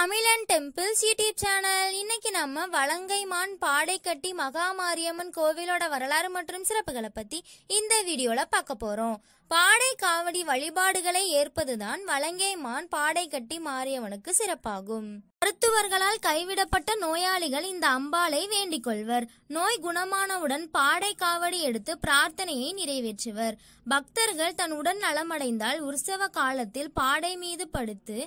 தமிழன் temples YouTube channel இன்னைக்கு நம்ம வலங்கைமான் பாடைக்கட்டி மகாமாரியம்மன் கோவிலோட வரலாறு மற்றும் சிறப்புகளை பத்தி இந்த வீடியோல பார்க்க போறோம் பாடை காவடி வழிபாடுகளை ஏற்பதுதான் வலங்கைமான் பாடைக்கட்டி மாரியம்மனுக்கு சிறப்பாகும் மருத்துவர்களால் கைவிடப்பட்ட நோயாளிகள் இந்த அம்பாளை வேண்டிக் கொள்வர் நோய் குணமானவுடன் பாடை காவடி எடுத்து பிரார்த்தனையை நிறைவேற்றுவர் பக்தர்கள் தன் உடன் நலமடைந்தால் உற்சவ காலத்தில் பாடை மீது படுத்து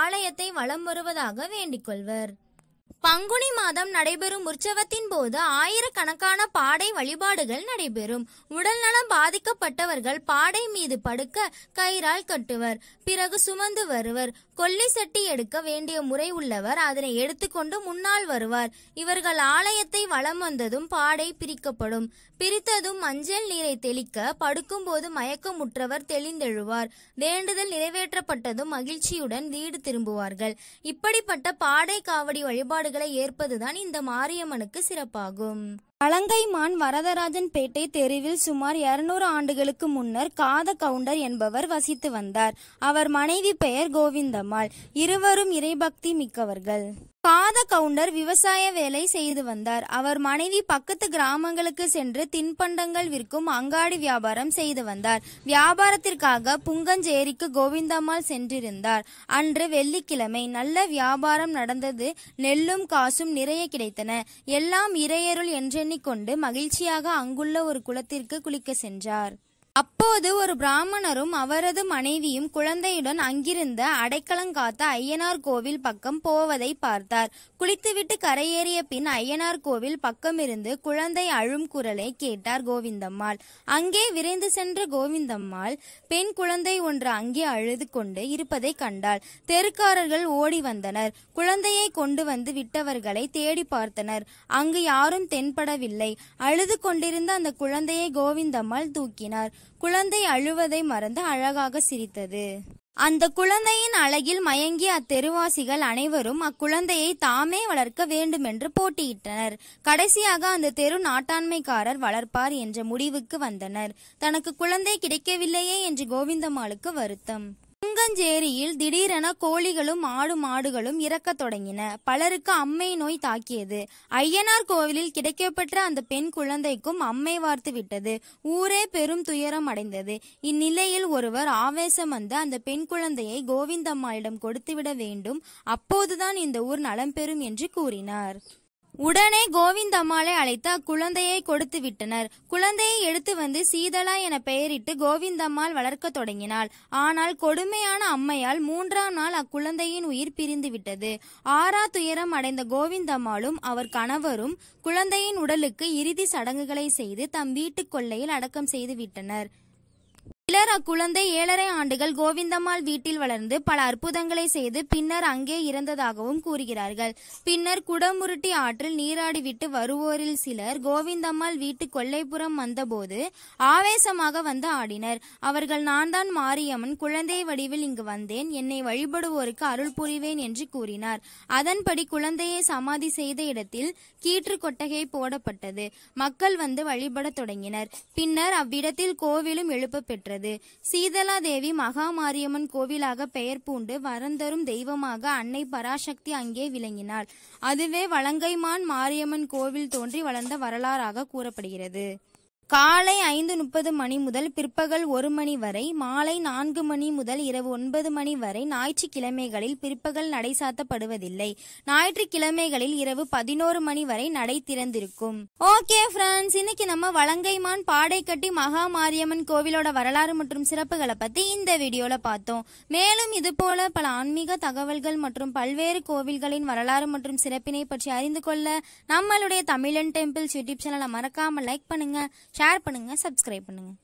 ஆலயத்தை வலம் வருவதாக வேண்டிக் கொள்வர் பங்குனி மாதம் நடைபெறும் உற்சவத்தின் போது ஆயிரக்கணக்கான பாடை வழிபாடுகள் நடைபெறும் உடல்நலம் பாதிக்கப்பட்டவர்கள் பாடை மீது படுக்க கயிறால் கட்டுவர் பிறகு சுமந்து வருவர் கொல்லி சட்டி எடுக்க வேண்டிய முறை உள்ளவர் அதனை எடுத்துக்கொண்டு முன்னால் வருவார் இவர்கள் ஆலயத்தை வலம் வந்ததும் பாடை பிரிக்கப்படும் பிரித்ததும் மஞ்சள் நீரை தெளிக்க படுக்கும்போது மயக்கமுற்றவர் தெளிந்தெழுவார் வேண்டுதல் நிறைவேற்றப்பட்டதும் மகிழ்ச்சியுடன் வீடு திரும்புவார்கள் இப்படிப்பட்ட பாடை காவடி வழிபாடு ஏற்பாடுகளை ஏற்பதுதான் இந்த மாரியம்மனுக்கு சிறப்பாகும் மான் வரதராஜன் பேட்டை தெருவில் சுமார் இருநூறு ஆண்டுகளுக்கு முன்னர் காத கவுண்டர் என்பவர் வசித்து வந்தார் அவர் மனைவி பெயர் கோவிந்தம்மாள் இருவரும் இறைபக்தி மிக்கவர்கள் காத கவுண்டர் விவசாய வேலை செய்து வந்தார் அவர் மனைவி பக்கத்து கிராமங்களுக்கு சென்று தின்பண்டங்கள் விற்கும் அங்காடி வியாபாரம் செய்து வந்தார் வியாபாரத்திற்காக புங்கஞ்சேரிக்கு கோவிந்தம்மாள் சென்றிருந்தார் அன்று வெள்ளிக்கிழமை நல்ல வியாபாரம் நடந்தது நெல்லும் காசும் நிறைய கிடைத்தன எல்லாம் இறையருள் என்றெண்ணி எண்ணிக்கொண்டு மகிழ்ச்சியாக அங்குள்ள ஒரு குளத்திற்கு குளிக்கச் சென்றார். அப்போது ஒரு பிராமணரும் அவரது மனைவியும் குழந்தையுடன் அங்கிருந்த அடைக்கலங்காத்த ஐயனார் கோவில் பக்கம் போவதை பார்த்தார் குளித்துவிட்டு கரையேறிய பின் ஐயனார் கோவில் பக்கமிருந்து குழந்தை அழும் குரலை கேட்டார் கோவிந்தம்மாள் அங்கே விரைந்து சென்ற கோவிந்தம்மாள் பெண் குழந்தை ஒன்று அங்கே அழுது கொண்டு இருப்பதை கண்டாள் தெருக்காரர்கள் ஓடி வந்தனர் குழந்தையை கொண்டு வந்து விட்டவர்களை தேடி பார்த்தனர் அங்கு யாரும் தென்படவில்லை அழுது கொண்டிருந்த அந்த குழந்தையை கோவிந்தம்மாள் தூக்கினார் குழந்தை அழுவதை மறந்து அழகாக சிரித்தது அந்த குழந்தையின் அழகில் மயங்கிய அத்தெருவாசிகள் அனைவரும் அக்குழந்தையை தாமே வளர்க்க வேண்டுமென்று போட்டியிட்டனர் கடைசியாக அந்த தெரு நாட்டாண்மைக்காரர் வளர்ப்பார் என்ற முடிவுக்கு வந்தனர் தனக்கு குழந்தை கிடைக்கவில்லையே என்று கோவிந்தமாளுக்கு வருத்தம் சிங்கஞ்சேரியில் திடீரென கோழிகளும் ஆடு மாடுகளும் இறக்க தொடங்கின பலருக்கு அம்மை நோய் தாக்கியது ஐயனார் கோவிலில் கிடைக்கப்பெற்ற அந்த பெண் குழந்தைக்கும் அம்மை வார்த்து விட்டது ஊரே பெரும் துயரம் அடைந்தது இந்நிலையில் ஒருவர் ஆவேசம் வந்து அந்த பெண் குழந்தையை கோவிந்தம்மாயிடம் கொடுத்துவிட வேண்டும் அப்போதுதான் இந்த ஊர் நலம் பெறும் என்று கூறினார் உடனே கோவிந்தம்மாளை அழைத்து அக்குழந்தையை கொடுத்து விட்டனர் குழந்தையை எடுத்து வந்து சீதலா என பெயரிட்டு கோவிந்தம்மாள் வளர்க்க தொடங்கினாள் ஆனால் கொடுமையான அம்மையால் மூன்றாம் நாள் அக்குழந்தையின் உயிர் பிரிந்து விட்டது ஆறா துயரம் அடைந்த கோவிந்தம்மாளும் அவர் கணவரும் குழந்தையின் உடலுக்கு இறுதி சடங்குகளை செய்து தம் வீட்டு கொள்ளையில் அடக்கம் செய்து விட்டனர் சிலர் அக்குழந்தை ஏழரை ஆண்டுகள் கோவிந்தம்மாள் வீட்டில் வளர்ந்து பல அற்புதங்களை செய்து பின்னர் அங்கே இறந்ததாகவும் கூறுகிறார்கள் பின்னர் குடமுருட்டி ஆற்றில் நீராடிவிட்டு வருவோரில் சிலர் கோவிந்தம்மாள் வீட்டு கொல்லைப்புறம் வந்தபோது ஆவேசமாக வந்து ஆடினர் அவர்கள் நான் தான் மாரியம்மன் குழந்தை வடிவில் இங்கு வந்தேன் என்னை வழிபடுவோருக்கு அருள் புரிவேன் என்று கூறினார் அதன்படி குழந்தையை சமாதி செய்த இடத்தில் கீற்று கொட்டகை போடப்பட்டது மக்கள் வந்து வழிபடத் தொடங்கினர் பின்னர் அவ்விடத்தில் கோவிலும் எழுப்ப பெற்றது பெற்றது சீதலா தேவி மகாமாரியம்மன் கோவிலாக பெயர் பூண்டு வரந்தரும் தெய்வமாக அன்னை பராசக்தி அங்கே விளங்கினாள் அதுவே வலங்கைமான் மாரியம்மன் கோவில் தோன்றி வளர்ந்த வரலாறாக கூறப்படுகிறது காலை ஐந்து முப்பது மணி முதல் பிற்பகல் ஒரு மணி வரை மாலை நான்கு மணி முதல் இரவு ஒன்பது மணி வரை ஞாயிற்றுக்கிழமைகளில் பிற்பகல் நடை சாத்தப்படுவதில்லை ஞாயிற்றுக்கிழமைகளில் இரவு பதினோரு மணி வரை நடை திறந்திருக்கும் ஓகே பிரான்ஸ் இன்னைக்கு நம்ம வலங்கைமான் பாடைக்கட்டி மகா மாரியம்மன் கோவிலோட வரலாறு மற்றும் சிறப்புகளை பத்தி இந்த வீடியோல பார்த்தோம் மேலும் இது போல பல ஆன்மீக தகவல்கள் மற்றும் பல்வேறு கோவில்களின் வரலாறு மற்றும் சிறப்பினை பற்றி அறிந்து கொள்ள நம்மளுடைய தமிழன் டெம்பிள்ஸ் யூடியூப் சேனலை மறக்காம லைக் பண்ணுங்க ஷேர் பண்ணுங்கள் சப்ஸ்கிரைப் பண்ணுங்கள்